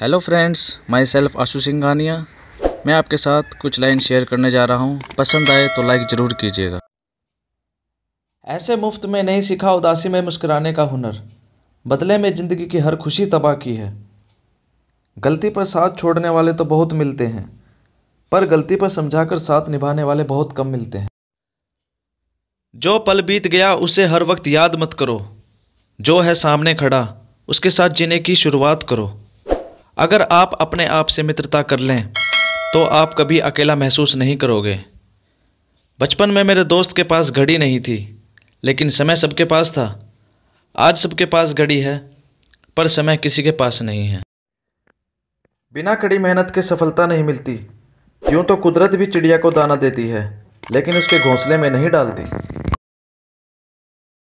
hello friends myself Ashu Singhania मैं आपके साथ कुछ लाइन शेयर करने जा रहा हूँ पसंद आए तो लाइक ज़रूर कीजिएगा ऐसे मुफ्त में नहीं सीखा उदासी में मुस्कुराने का हुनर बदले में ज़िंदगी की हर खुशी तबाह की है गलती पर साथ छोड़ने वाले तो बहुत मिलते हैं पर गलती पर समझाकर साथ निभाने वाले बहुत कम मिलते हैं जो पल बीत गया उसे हर वक्त याद मत करो जो है सामने खड़ा उसके साथ जीने की शुरुआत करो अगर आप अपने आप से मित्रता कर लें तो आप कभी अकेला महसूस नहीं करोगे बचपन में मेरे दोस्त के पास घड़ी नहीं थी लेकिन समय सबके पास था आज सबके पास घड़ी है पर समय किसी के पास नहीं है बिना कड़ी मेहनत के सफलता नहीं मिलती यूं तो कुदरत भी चिड़िया को दाना देती है लेकिन उसके घोंसले में नहीं डालती